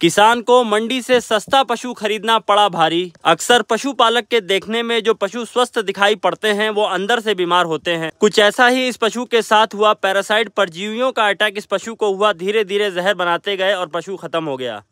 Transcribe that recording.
किसान को मंडी से सस्ता पशु खरीदना पड़ा भारी अक्सर पशुपालक के देखने में जो पशु स्वस्थ दिखाई पड़ते हैं वो अंदर से बीमार होते हैं कुछ ऐसा ही इस पशु के साथ हुआ पैरासाइट परजीवियों का अटैक इस पशु को हुआ धीरे धीरे जहर बनाते गए और पशु खत्म हो गया